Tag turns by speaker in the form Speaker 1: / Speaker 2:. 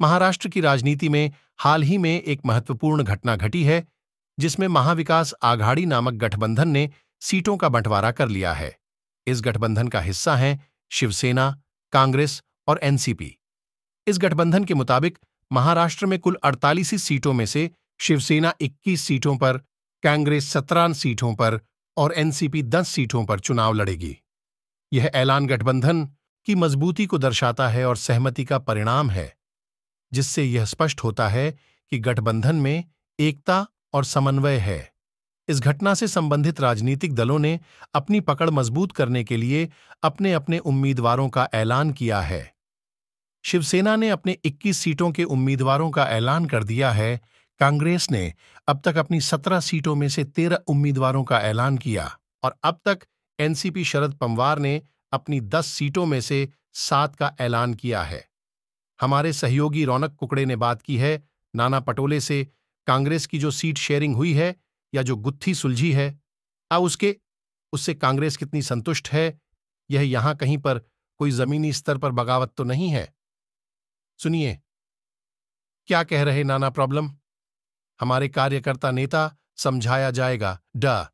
Speaker 1: महाराष्ट्र की राजनीति में हाल ही में एक महत्वपूर्ण घटना घटी है जिसमें महाविकास आघाड़ी नामक गठबंधन ने सीटों का बंटवारा कर लिया है इस गठबंधन का हिस्सा हैं शिवसेना कांग्रेस और एनसीपी इस गठबंधन के मुताबिक महाराष्ट्र में कुल 48 सीटों में से शिवसेना 21 सीटों पर कांग्रेस 17 सीटों पर और एनसीपी 10 सीटों पर चुनाव लड़ेगी यह ऐलान गठबंधन की मजबूती को दर्शाता है और सहमति का परिणाम है जिससे यह स्पष्ट होता है कि गठबंधन में एकता और समन्वय है इस घटना से संबंधित राजनीतिक दलों ने अपनी पकड़ मजबूत करने के लिए अपने अपने उम्मीदवारों का ऐलान किया है शिवसेना ने अपने 21 सीटों के उम्मीदवारों का ऐलान कर दिया है कांग्रेस ने अब तक अपनी 17 सीटों में से 13 उम्मीदवारों का ऐलान किया और अब तक एनसीपी शरद पंवार ने अपनी 10 सीटों में से सात का ऐलान किया है हमारे सहयोगी रौनक कुकड़े ने बात की है नाना पटोले से कांग्रेस की जो सीट शेयरिंग हुई है या जो गुत्थी सुलझी है आ उसके उससे कांग्रेस कितनी संतुष्ट है यह यहां कहीं पर कोई जमीनी स्तर पर बगावत तो नहीं है सुनिए क्या कह रहे नाना प्रॉब्लम हमारे कार्यकर्ता नेता समझाया जाएगा डा